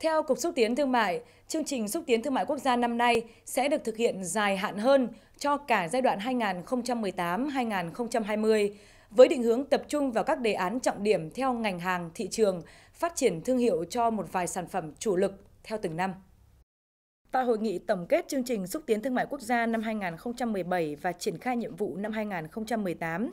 Theo Cục Xúc Tiến Thương mại, chương trình Xúc Tiến Thương mại Quốc gia năm nay sẽ được thực hiện dài hạn hơn cho cả giai đoạn 2018-2020 với định hướng tập trung vào các đề án trọng điểm theo ngành hàng, thị trường, phát triển thương hiệu cho một vài sản phẩm chủ lực theo từng năm. Tại hội nghị tổng kết chương trình xúc tiến thương mại quốc gia năm 2017 và triển khai nhiệm vụ năm 2018,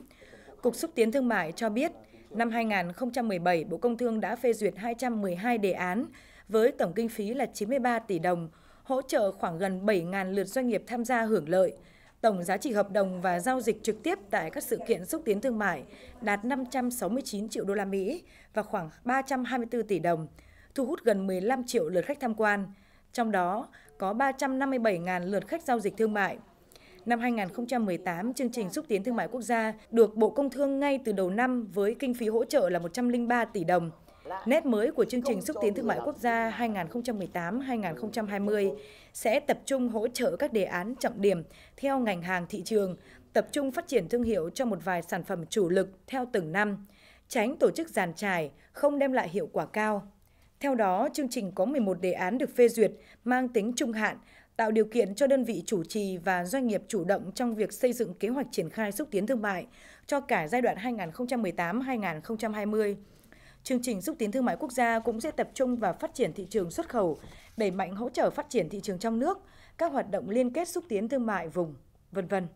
Cục xúc tiến thương mại cho biết, năm 2017 Bộ Công Thương đã phê duyệt 212 đề án với tổng kinh phí là 93 tỷ đồng, hỗ trợ khoảng gần 7.000 lượt doanh nghiệp tham gia hưởng lợi. Tổng giá trị hợp đồng và giao dịch trực tiếp tại các sự kiện xúc tiến thương mại đạt 569 triệu đô la Mỹ và khoảng 324 tỷ đồng, thu hút gần 15 triệu lượt khách tham quan, trong đó có 357.000 lượt khách giao dịch thương mại. Năm 2018, chương trình xúc tiến thương mại quốc gia được Bộ Công Thương ngay từ đầu năm với kinh phí hỗ trợ là 103 tỷ đồng. Nét mới của chương trình xúc tiến thương mại quốc gia 2018-2020 sẽ tập trung hỗ trợ các đề án trọng điểm theo ngành hàng thị trường, tập trung phát triển thương hiệu cho một vài sản phẩm chủ lực theo từng năm, tránh tổ chức giàn trải, không đem lại hiệu quả cao. Theo đó, chương trình có 11 đề án được phê duyệt mang tính trung hạn, tạo điều kiện cho đơn vị chủ trì và doanh nghiệp chủ động trong việc xây dựng kế hoạch triển khai xúc tiến thương mại cho cả giai đoạn 2018-2020 Chương trình xúc tiến thương mại quốc gia cũng sẽ tập trung vào phát triển thị trường xuất khẩu, đẩy mạnh hỗ trợ phát triển thị trường trong nước, các hoạt động liên kết xúc tiến thương mại vùng, vân vân.